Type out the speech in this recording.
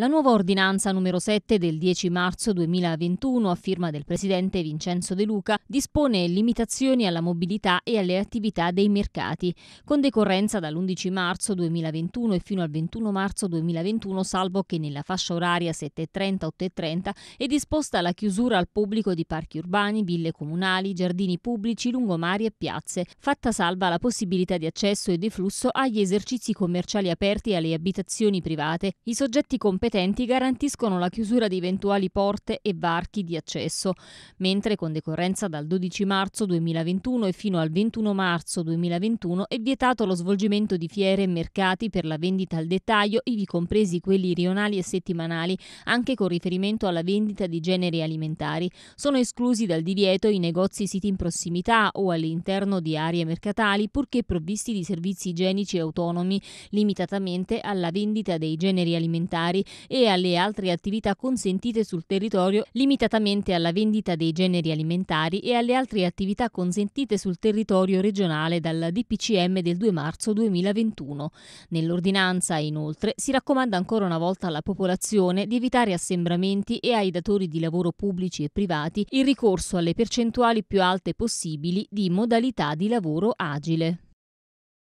La nuova ordinanza numero 7 del 10 marzo 2021 a firma del presidente Vincenzo De Luca dispone limitazioni alla mobilità e alle attività dei mercati, con decorrenza dall'11 marzo 2021 e fino al 21 marzo 2021, salvo che nella fascia oraria 7.30-8.30 è disposta la chiusura al pubblico di parchi urbani, ville comunali, giardini pubblici, lungomari e piazze, fatta salva la possibilità di accesso e deflusso agli esercizi commerciali aperti e alle abitazioni private. I soggetti competenti competenti garantiscono la chiusura di eventuali porte e varchi di accesso, mentre con decorrenza dal 12 marzo 2021 e fino al 21 marzo 2021 è vietato lo svolgimento di fiere e mercati per la vendita al dettaglio, ivi compresi quelli rionali e settimanali, anche con riferimento alla vendita di generi alimentari. Sono esclusi dal divieto i negozi siti in prossimità o all'interno di aree mercatali, purché provvisti di servizi igienici autonomi, limitatamente alla vendita dei generi alimentari, e alle altre attività consentite sul territorio limitatamente alla vendita dei generi alimentari e alle altre attività consentite sul territorio regionale dal DPCM del 2 marzo 2021. Nell'ordinanza, inoltre, si raccomanda ancora una volta alla popolazione di evitare assembramenti e ai datori di lavoro pubblici e privati il ricorso alle percentuali più alte possibili di modalità di lavoro agile.